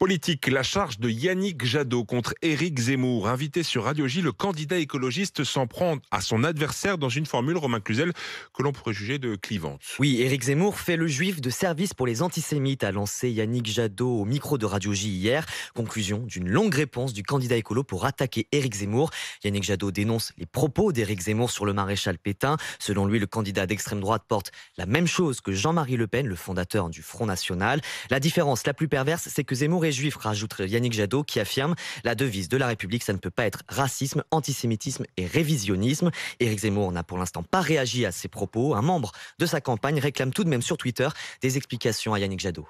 Politique, la charge de Yannick Jadot contre Éric Zemmour. Invité sur Radio J, le candidat écologiste s'en prend à son adversaire dans une formule, Romain Cluzel, que l'on pourrait juger de clivante. Oui, Éric Zemmour fait le juif de service pour les antisémites, a lancé Yannick Jadot au micro de Radio J hier. Conclusion d'une longue réponse du candidat écolo pour attaquer Éric Zemmour. Yannick Jadot dénonce les propos d'Éric Zemmour sur le maréchal Pétain. Selon lui, le candidat d'extrême droite porte la même chose que Jean-Marie Le Pen, le fondateur du Front National. La différence la plus perverse, c'est que Zemmour et juif, rajoute Yannick Jadot, qui affirme la devise de la République, ça ne peut pas être racisme, antisémitisme et révisionnisme. Éric Zemmour n'a pour l'instant pas réagi à ces propos. Un membre de sa campagne réclame tout de même sur Twitter des explications à Yannick Jadot.